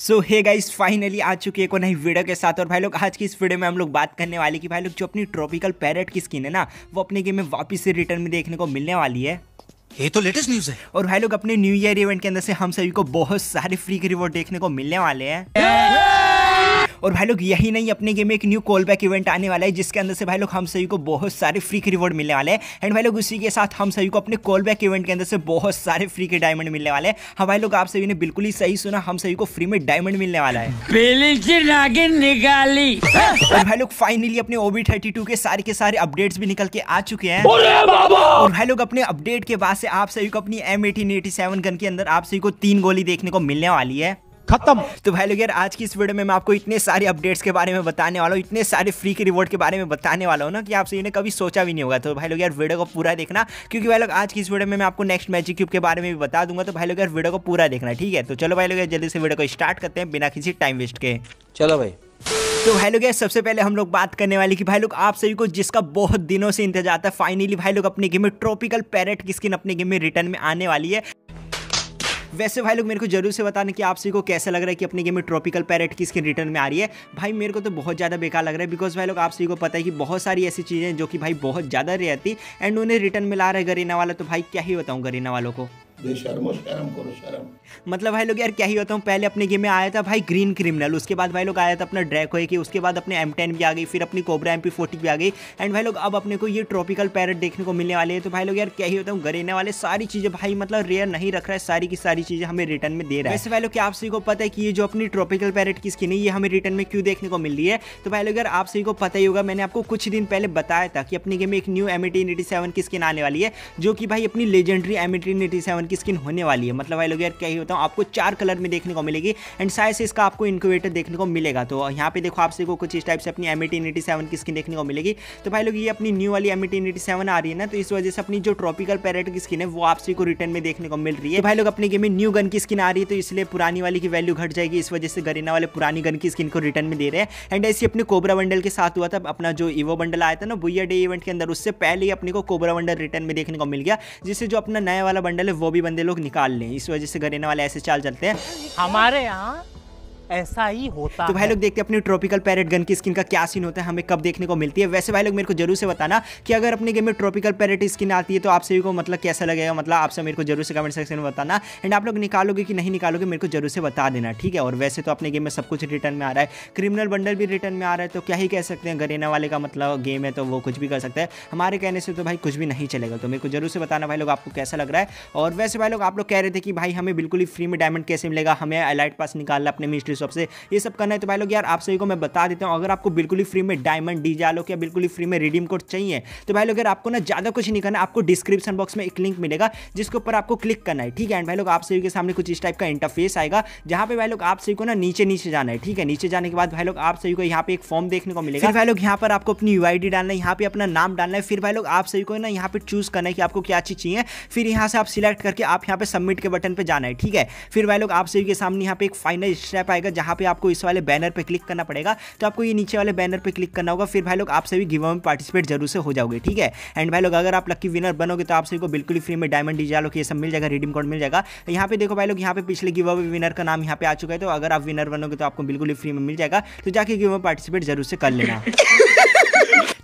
सो hey guys finally आ चुके एक और नई वीडियो के साथ और भाई लोग आज की इस वीडियो में हम लोग बात करने वाले कि भाई लोग जो अपनी ट्रॉपिकल पैरेट की स्किन है ना वो अपने गेम में वापस से रिटर्न में देखने को मिलने वाली है ये तो लेटेस्ट न्यूज है और भाई लोग अपने न्यू ईयर इवेंट के अंदर से हम सभी को बहुत सारे फ्री के रिवॉर्ड देखने को मिलने वाले हैं और भाई लोग यही नहीं अपने गेम में एक न्यू कॉल बैक इवेंट आने वाला है जिसके अंदर से भाई लोग हम सभी को बहुत सारे फ्री के रिवॉर्ड मिलने वाले हैं एंड भाई लोग उसी के साथ हम सभी को अपने कॉल बैक इवेंट के अंदर से बहुत सारे फ्री के डायमंड मिलने वाले हैं हाँ भाई लोग आप सभी ने बिल्कुल ही सही सुना हम सभी को फ्री में डायमंड मिलने वाला है निकाली और भाई लोग फाइनली अपने ओबी थर्टी के सारे के सारे अपडेट भी निकल के आ चुके हैं और भाई लोग अपने अपडेट के बाद से आप सभी को अपनी M eighteen eighty seven gun के अंदर आप सभी को तीन गोली देखने को मिलने वाली है खत्म तो भाई लोग यार आज की इस वीडियो में मैं आपको इतने सारे अपडेट्स के बारे में बताने वाला हूँ इतने सारे फ्री के रिवॉर्ड के बारे में बताने वाला हूँ ना कि आपसे इन्हें कभी सोचा भी नहीं होगा तो भाई लोग यार वीडियो को पूरा देखना क्योंकि भाई लोग आज की इस वीडियो में मैं आपको नेक्स्ट मैजिक क्यूब के बारे में भी बता दूंगा तो भाई लोग यार वीडियो को पूरा देखना ठीक है तो चलो भाई लोग यार जल्दी से वीडियो को स्टार्ट करते हैं बिना किसी टाइम वेस्ट के चलो भाई तो भाई लोग सबसे पहले हम लोग बात करने वाले कि भाई लोग आप सभी को जिसका बहुत दिनों से इंतजार था फाइनली भाई लोग अपने गेम में ट्रॉपिकल पैरेट की स्किन अपने गेम में रिटर्न में आने वाली है वैसे भाई लोग मेरे को जरूर से बताने कि आप सभी को कैसा लग रहा है कि अपने गेम में ट्रॉपिकल पैरेट की स्किन रिटर्न में आ रही है भाई मेरे को तो बहुत ज़्यादा बेकार लग रहा है बिकॉज भाई लोग आप सभी को पता है कि बहुत सारी ऐसी चीज़ें जो कि भाई बहुत ज़्यादा रहती एंड उन्हें रिटर्न में ला रहा है गरीना वाला तो भाई क्या ही बताऊँ गरीना वालों को शर्म शर्म करो शर्म मतलब भाई लोग यार क्या ही होता हूँ पहले अपने गेम में आया था भाई ग्रीन क्रिमिनल उसके बाद भाई लोग आया था अपना ड्रैको की उसके बाद अपने एम टेन भी आ गई फिर अपनी कोबरा एम पी फोर्टी भी आ गई एंड भाई लोग अब अपने को ये ट्रॉपिकल पैरट देखने को मिलने वाले हैं तो भाई लोग यार क्या ही होता हूँ गरेने वाले सारी चीज़ें भाई मतलब रेयर नहीं रख रहा है सारी की सारी चीज़ें हमें रिटर्न में दे रहा है ऐसे भाई लोग आप सभी को पता है कि ये जो अपनी ट्रॉपिकल पैरट की स्किन है ये हमें रिटर्न में क्यों देखने को मिल रही है तो भाई लोग यार आप सभी को पता ही होगा मैंने आपको कुछ दिन पहले बताया था कि अपने गेम में एक न्यू एम सेवन की स्किन आने वाली है जो कि भाई अपनी लेजेंडरी एम सेवन की स्किन होने वाली है मतलब भाई लोग यार क्या सही बताऊँ आपको चार कलर में देखने को मिलेगी एंड साइज से इसका आपको इंक्यूबेटर देखने को मिलेगा तो यहाँ पे देखो आपसे को कुछ इस टाइप से अपनी एम एटी सेवन की स्किन देखने को मिलेगी तो भाई लोग ये अपनी न्यू वाली एम एटी सेवन आ रही है ना तो इस वजह से अपनी जो ट्रॉपिकल पैरेट की स्किन है वो आपसे को रिटर्न में देखने को मिल रही है तो भाई लोग अपने गेम में न्यू गन की स्किन आ रही है तो इसलिए पुरानी वाली की वैल्यू घट जाएगी इस वजह से गरीना वाले पुरानी गन की स्किन को रिटर्न में दे रहे हैं एंड ऐसे अपने कोबरा बंडल के साथ हुआ था अपना जो इवो बंडल आया था ना बुआ डे इवेंट के अंदर उससे पहले ही अपने को कोबरा बंडल रिटर्न में देखने को मिल गया जिससे जो अपना नया वाला बंडल है वो भी बंदे लोग निकाल लें इस वजह से गरीना वाले ऐसे चाल चलते हैं हमारे यहाँ ऐसा ही होता तो भाई लोग देखते हैं अपने ट्रॉपिकल पैरेट गन की स्किन का क्या सीन होता है हमें कब देखने को मिलती है वैसे भाई लोग मेरे को जरूर से बताना कि अगर अपने गेम में ट्रॉपिकल पैरेट स्किन आती है तो आप सभी को मतलब कैसा लगेगा मतलब आपसे मेरे को जरूर से कमेंट सेक्शन में बताना एंड आप लोग निकालोगे कि नहीं निकालोगे मेरे को जरूर से बता देना ठीक है और वैसे तो अपने गेम में सब कुछ रिटर्न में आ रहा है क्रिमिनल बंडल भी रिटर्न में आ रहा है तो क्या ही कह सकते हैं गरेना वाले का मतलब गेम है तो वो कुछ भी कर सकते हैं हमारे कहने से तो भाई कुछ भी नहीं चलेगा तो मेरे को जरूर से बताना भाई लोग आपको कैसा लग रहा है और वैसे भाई लोग आप लोग कह रहे थे कि भाई हमें बिल्कुल ही फ्री में डायमंड कैसे मिलेगा हमें अलाइट पास निकालना अपने मिस्ट्री शॉप से ये सब करना है तो भाई लोग यार आप सभी को मैं बता देता हूँ अगर आपको बिल्कुल ही फ्री में डायमंड डी जालोक या बिल्कुल ही फ्री में रिडीम कोड चाहिए तो भाई लोग यार आपको ना ज़्यादा कुछ नहीं करना आपको डिस्क्रिप्शन बॉक्स में एक लिंक मिलेगा जिसके ऊपर आपको क्लिक करना है ठीक है एंड भाई लोग आप सभी के सामने कुछ इस टाइप का इंटरफेस आएगा जहाँ पे भाई लोग आप सभी को ना नीचे नीचे जाना है ठीक है नीचे जाने के बाद भाई लोग आप सभी को यहाँ पे एक फॉर्म देखने को मिलेगा भाई लोग यहाँ पर आपको अपनी यू डालना है यहाँ पे अपना नाम डालना है फिर भाई लोग आप सभी को ना यहाँ पे चूज करना है कि आपको क्या चीज चाहिए फिर यहाँ से आप सिलेक्ट करके आप यहाँ पे सबमिट के बटन पर जाना है ठीक है फिर भाई लोग आप सभी के सामने यहाँ पे एक फाइनल स्टेप आएगा जाएगा जहां पे आपको इस वाले बैनर पे क्लिक करना पड़ेगा तो आपको ये नीचे वाले बैनर पे क्लिक करना होगा फिर भाई लोग आप सभी गिवा में पार्टिसिपेट जरूर से हो जाओगे ठीक है एंड भाई लोग अगर आप लक्की विनर बनोगे तो आप सभी को बिल्कुल फ्री में डायमंड डिजाल हो ये सब मिल जाएगा रिडीम कोड मिल जाएगा तो यहाँ पे देखो भाई लोग यहाँ पे पिछले गिव अवे विनर का नाम यहाँ पे आ चुका है तो अगर आप विनर बनोगे तो आपको बिल्कुल फ्री में मिल जाएगा तो जाके गिव में पार्टिसिपेट जरूर से कर लेना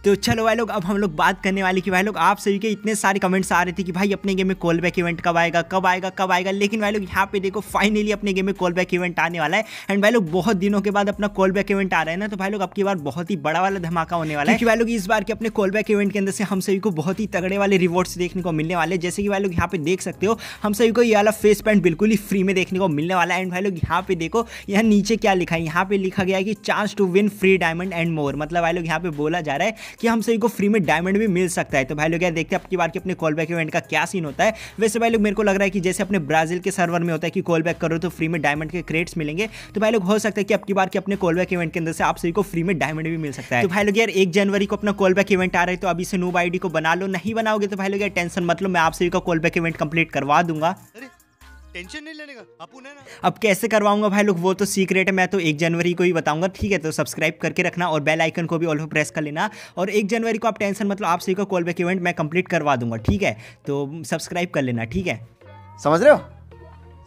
तो चलो भाई लोग अब हम लोग बात करने वाले कि भाई लोग आप सभी के इतने सारे कमेंट्स आ रहे थे कि भाई अपने गेम में कॉल बैक इवेंट कब आएगा कब आएगा कब आएगा लेकिन भाई लोग यहाँ पे देखो फाइनली अपने गेम में कॉल बैक इवेंट आने वाला है एंड भाई लोग बहुत दिनों के बाद अपना कॉल बैक इवेंट आ रहा है ना तो भाई लोग अब बार बहुत ही बड़ा वाला धमाका होने वाला है कि भाई लोग इस बार के अपने कॉल बैक इवेंट के अंदर से हम सभी को बहुत ही तगड़े वाले रिवॉर्ड्स देखने को मिलने वाले जैसे कि भाई लोग यहाँ पे देख सकते हो हम सभी को ये वाला फेस पैंट बिल्कुल ही फ्री में देखने को मिलने वाला है एंड भाई लोग यहाँ पे देखो यहाँ नीचे क्या लिखा है यहाँ पे लिखा गया है कि chance to win free diamond and more मतलब भाई लोग यहाँ पे बोला जा रहा है कि हम सभी को फ्री में डायमंड भी मिल सकता है तो भाई लोग यार देखते हैं अब की बार के अपने कॉल बैक इवेंट का क्या सीन होता है वैसे भाई लोग मेरे को लग रहा है कि जैसे अपने ब्राजील के सर्वर में होता है कि कॉल बैक करो तो फ्री में डायमंड के क्रेट्स मिलेंगे तो भाई लोग हो सकता है कि अब की बार के अपने कॉल बैक इवेंट के अंदर से आप सभी को फ्री में डायमंड भी मिल सकता है तो, तो भाई लोग यार एक जनवरी को अपना कॉल बैक इवेंट आ रहे तो अभी से नो आईडी को बना लो नहीं बनाओगे तो भाई लोग यार टेंशन मतलब मैं आप सभी का कॉल बैक इवेंट कंप्लीट करवा दूंगा टेंशन नहीं लेने का अपू ना अब कैसे करवाऊंगा भाई लोग वो तो सीक्रेट है मैं तो एक जनवरी को ही बताऊंगा ठीक है तो सब्सक्राइब करके रखना और बेल आइकन को भी ऑल प्रेस कर लेना और एक जनवरी को आप टेंशन मतलब आप सभी का कॉल बैक इवेंट मैं कंप्लीट करवा दूंगा ठीक है तो सब्सक्राइब कर लेना ठीक है समझ रहे हो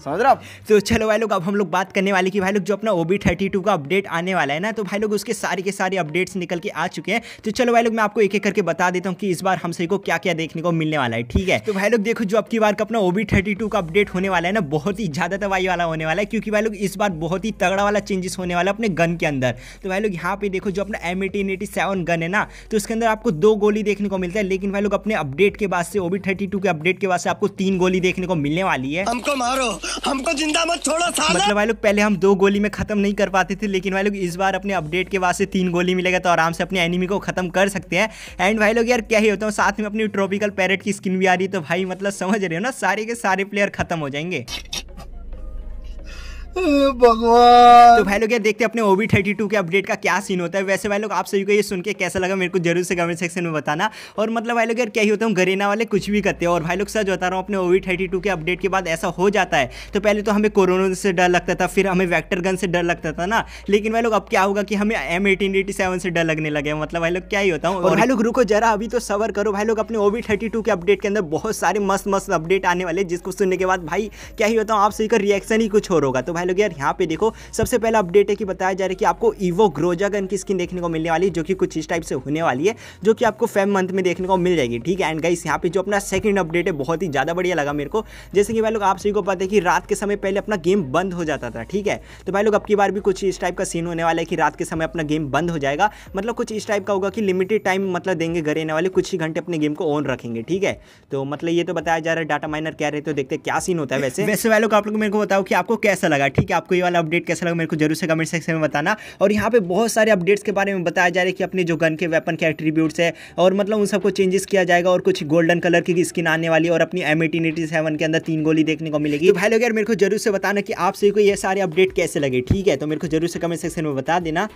समझ रहा तो चलो भाई लोग अब हम लोग बात करने वाले कि भाई लोग जो अपना ओबी थर्टी टू का अपडेट आने वाला है ना तो भाई लोग उसके सारे के सारे अपडेट्स निकल के आ चुके हैं तो चलो भाई लोग मैं आपको एक एक करके बता देता हूँ कि इस बार हम सभी को क्या क्या देखने को मिलने वाला है ठीक है तो भाई लोग देखो जो आपकी बार का अपना ओबी थर्टी टू का अपडेट होने वाला है ना बहुत ही ज़्यादा तबाही वाला होने वाला है क्योंकि भाई लोग इस बार बहुत ही तगड़ा वाला चेंजेस होने वाला अपने गन के अंदर तो भाई लोग यहाँ पे देखो जो अपना M eighteen eighty seven gun है ना तो उसके अंदर आपको दो गोली देखने को मिलता है लेकिन भाई लोग अपने अपडेट के बाद से ओबी थर्टी टू के अपडेट के बाद से आपको तीन गोली देखने को मिलने वाली है हमको मारो हमको जिंदा मत छोड़ो साला मतलब भाई लोग पहले हम दो गोली में खत्म नहीं कर पाते थे लेकिन भाई लोग इस बार अपने अपडेट के बाद से तीन गोली मिलेगा तो आराम से अपने एनिमी को खत्म कर सकते हैं एंड भाई लोग यार क्या ही होता हूँ साथ में अपनी ट्रॉपिकल पैरेट की स्किन भी आ रही है तो भाई मतलब समझ रहे हो ना सारे के सारे प्लेयर खत्म हो जाएंगे भगवान तो भाई लोग यार देखते हैं अपने ओवी थर्टी टू के अपडेट का क्या सीन होता है वैसे भाई लोग आप सभी को ये सुन के कैसा लगा मेरे को जरूर से कमेंट सेक्शन में बताना और मतलब भाई लोग यार क्या ही होता हूँ गरेना वाले कुछ भी करते हैं और भाई लोग सच बता रहा हूँ अपने ओवी थर्टी टू के अपडेट के बाद ऐसा हो जाता है तो पहले तो हमें कोरोना से डर लगता था फिर हमें वैक्टर गन से डर लगता था ना लेकिन भाई लोग अब क्या होगा कि हमें एम एटीन एटी सेवन से डर लगने लगे मतलब भाई लोग क्या ही होता हूँ और भाई लोग रुको जरा अभी तो सबर करो भाई लोग अपने ओवी थर्टी टू के अपडेट के अंदर बहुत सारे मस्त मस्त अपडेट आने वाले जिसको सुनने के बाद भाई क्या ही होता हूँ आप सभी का रिएक्शन ही कुछ और होगा तो भाई डालोगे और यहाँ पे देखो सबसे पहला अपडेट है कि बताया जा रहा है कि आपको ईवो ग्रोजा गन की स्किन देखने को मिलने वाली जो कि कुछ इस टाइप से होने वाली है जो कि आपको फेम मंथ में देखने को मिल जाएगी ठीक है एंड गाइस यहाँ पे जो अपना सेकंड अपडेट है बहुत ही ज़्यादा बढ़िया लगा मेरे को जैसे कि भाई लोग आप सभी को पता है कि रात के समय पहले अपना गेम बंद हो जाता था ठीक है तो भाई लोग अब बार भी कुछ इस टाइप का सीन होने वाला है कि रात के समय अपना गेम बंद हो जाएगा मतलब कुछ इस टाइप का होगा कि लिमिटेड टाइम मतलब देंगे घर रहने वाले कुछ ही घंटे अपने गेम को ऑन रखेंगे ठीक है तो मतलब ये तो बताया जा रहा है डाटा माइनर क्या रहे तो देखते क्या सीन होता है वैसे वैसे भाई लोग आप लोग मेरे को बताओ कि आपको कैसा लगा ठीक है आपको ये वाला अपडेट कैसा लगा मेरे को जरूर से कमेंट सेक्शन में बताना और यहाँ पे बहुत सारे अपडेट्स के बारे में बताया जा रहा है कि अपने जो गन के वेपन के एट्रीब्यूट्स है और मतलब उन सबको चेंजेस किया जाएगा और कुछ गोल्डन कलर की स्किन आने वाली और अपनी एम सेवन के अंदर तीन गोली देखने को मिलेगी तो तो भाई लोग यार मेरे को जरूर से बताना कि आप सभी को ये सारे अपडेट कैसे लगे ठीक है तो मेरे को जरूर से कमेंट सेक्शन में बता देना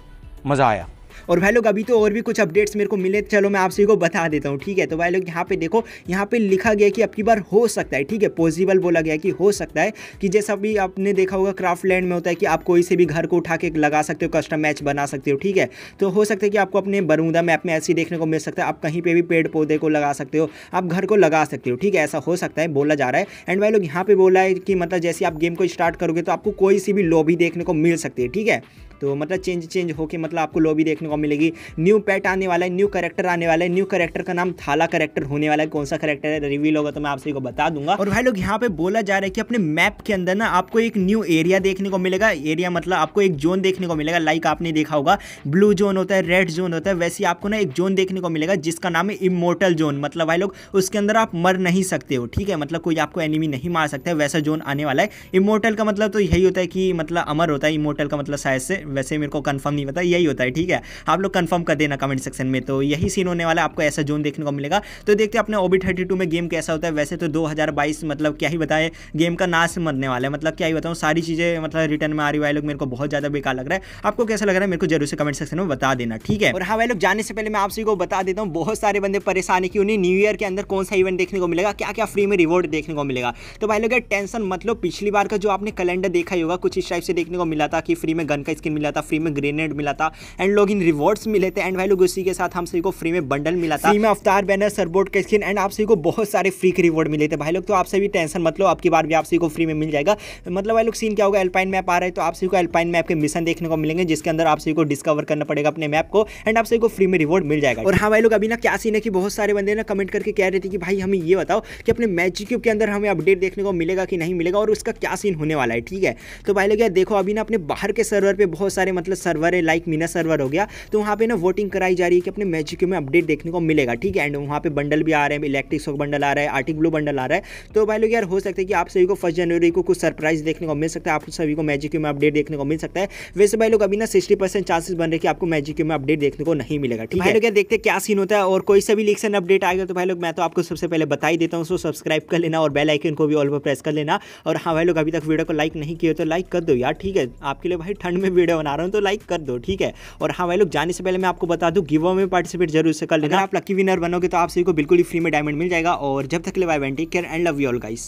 मज़ा आया और भाई लोग अभी तो और भी कुछ अपडेट्स मेरे को मिले चलो मैं आप सभी को बता देता हूँ ठीक है तो भाई लोग यहाँ पे देखो यहाँ पे लिखा गया कि अब की बार हो सकता है ठीक है पॉसिबल बोला गया कि हो सकता है कि जैसा भी आपने देखा होगा क्राफ्ट लैंड में होता है कि आप कोई से भी घर को उठा के लगा सकते हो कस्टम मैच बना सकते हो ठीक है तो हो सकता है कि आपको अपने बरूदा मैप में ऐसी देखने को मिल सकता है आप कहीं पर भी पेड़ पौधे को लगा सकते हो आप घर को लगा सकते हो ठीक है ऐसा हो सकता है बोला जा रहा है एंड भाई लोग यहाँ पे बोला है कि मतलब जैसे आप गेम को स्टार्ट करोगे तो आपको कोई सी भी लॉबी देखने को मिल सकती है ठीक है तो मतलब चेंज चेंज होकर मतलब आपको लॉबी देखने को मिलेगी न्यू पैट आने वाला है न्यू करेक्टर आने वाला है न्यू करेक्टर का नाम थाला करेक्टर होने वाला है कौन सा करेक्टर है रिवील होगा तो मैं आप सभी को बता दूंगा और भाई लोग यहाँ पे बोला जा रहा है कि अपने मैप के अंदर ना आपको एक न्यू एरिया देखने को मिलेगा एरिया मतलब आपको एक जोन देखने को मिलेगा लाइक आपने देखा होगा ब्लू जोन होता है रेड जोन होता है वैसे आपको ना एक जोन देखने को मिलेगा जिसका नाम है इमोटल जोन मतलब भाई लोग उसके अंदर आप मर नहीं सकते हो ठीक है मतलब कोई आपको एनिमी नहीं मार सकता है वैसा जोन आने वाला है इमोटल का मतलब तो यही होता है कि मतलब अमर होता है इमोटल का मतलब शायद से वैसे मेरे को कन्फर्म नहीं पता यही होता है ठीक है आप लोग कन्फर्म कर देना कमेंट सेक्शन में तो यही सीन होने वाला आपको ऐसा जोन देखने को मिलेगा तो देखते अपने ओबी थर्टी में गेम कैसा होता है वैसे तो दो मतलब क्या ही बताए गेम का नाश मरने वाला है मतलब क्या ही बताऊँ सारी चीज़ें मतलब रिटर्न में आ रही वाई लोग मेरे को बहुत ज़्यादा बेकार लग रहा है आपको कैसा लग रहा है मेरे को जरूर से कमेंट सेक्शन में बता देना ठीक है और हाँ वाई लोग जाने से पहले मैं आप सभी को बता देता हूँ बहुत सारे बंदे परेशान है कि उन्हें न्यू ईयर के अंदर कौन सा इवेंट देखने को मिलेगा क्या क्या फ्री में रिवॉर्ड देखने को मिलेगा तो भाई लोग टेंशन मतलब पिछली बार का जो आपने कैलेंडर देखा ही होगा कुछ इस टाइप से देखने को मिला था कि फ्री में गन का स्किन मिला था फ्री में ग्रेनेड मिला था एंड लोग इन रिवॉर्ड्स मिले थे एंड भाई लोग उसी के साथ हम सभी को फ्री में बंडल मिला था फ्री में अवतार बैनर सरबोर्ड का स्किन एंड आप सभी को बहुत सारे फ्री के रिवॉर्ड मिले थे भाई लोग तो आपसे भी टेंशन मतलब आपकी बार भी आप सभी को फ्री में मिल जाएगा मतलब भाई लोग सीन क्या होगा एल्पाइन मैप आ रहे तो आप सभी को एल्पाइन मैप के मिशन देखने को मिलेंगे जिसके अंदर आप सभी को डिस्कवर करना पड़ेगा अपने मैप को एंड आप सभी को फ्री में रिवॉर्ड मिल जाएगा और हाँ भाई लोग अभी ना क्या सीन है कि बहुत सारे बंदे ना कमेंट करके कह रहे थे कि भाई हमें ये बताओ कि अपने मैजिक क्यूब के अंदर हमें अपडेट देखने को मिलेगा कि नहीं मिलेगा और उसका क्या सीन होने वाला है ठीक है तो भाई लोग यार देखो अभी ना अपने बाहर के सर्वर पर बहुत बहुत सारे मतलब सर्वर है लाइक मीना सर्वर हो गया तो वहाँ पे ना वोटिंग कराई जा रही है कि अपने मैजिक्यू में अपडेट देखने को मिलेगा ठीक है एंड वहाँ पे बंडल भी आ रहे हैं इलेक्ट्रिक सॉक बंडल आ रहा है आर्टिक ब्लू बंडल आ रहा है तो भाई लोग यार हो सकता है कि आप सभी को फर्स्ट जनवरी को कुछ सरप्राइज देखने को मिल सकता है आप सभी को मैजिक्यू में अपडेट देखने को मिल सकता है वैसे भाई लोग अभी ना सिक्सटी परसेंट चांसेस बन रहे कि आपको मैजिक्यू में अपडेट देखने को नहीं मिलेगा ठीक है लोग यार देखते क्या सीन होता है और कोई सभी लीक इलेक्शन अपडेट आएगा तो भाई लोग मैं तो आपको सबसे पहले बताई देता हूँ उसको सब्सक्राइब कर लेना और बेल आइकन को भी ऑल पर प्रेस कर लेना और हाँ भाई लोग अभी तक वीडियो को लाइक नहीं किया तो लाइक कर दो यार ठीक है आपके लिए भाई ठंड में वीडियो बना रहा हूँ तो लाइक कर दो ठीक है और हाँ भाई लोग जाने से पहले मैं आपको बता दूँ गिव में पार्टिसिपेट जरूर से कर लेना आप लकी विनर बनोगे तो आप सभी को बिल्कुल ही फ्री में डायमंड मिल जाएगा और जब तक ले bye take care and love you all guys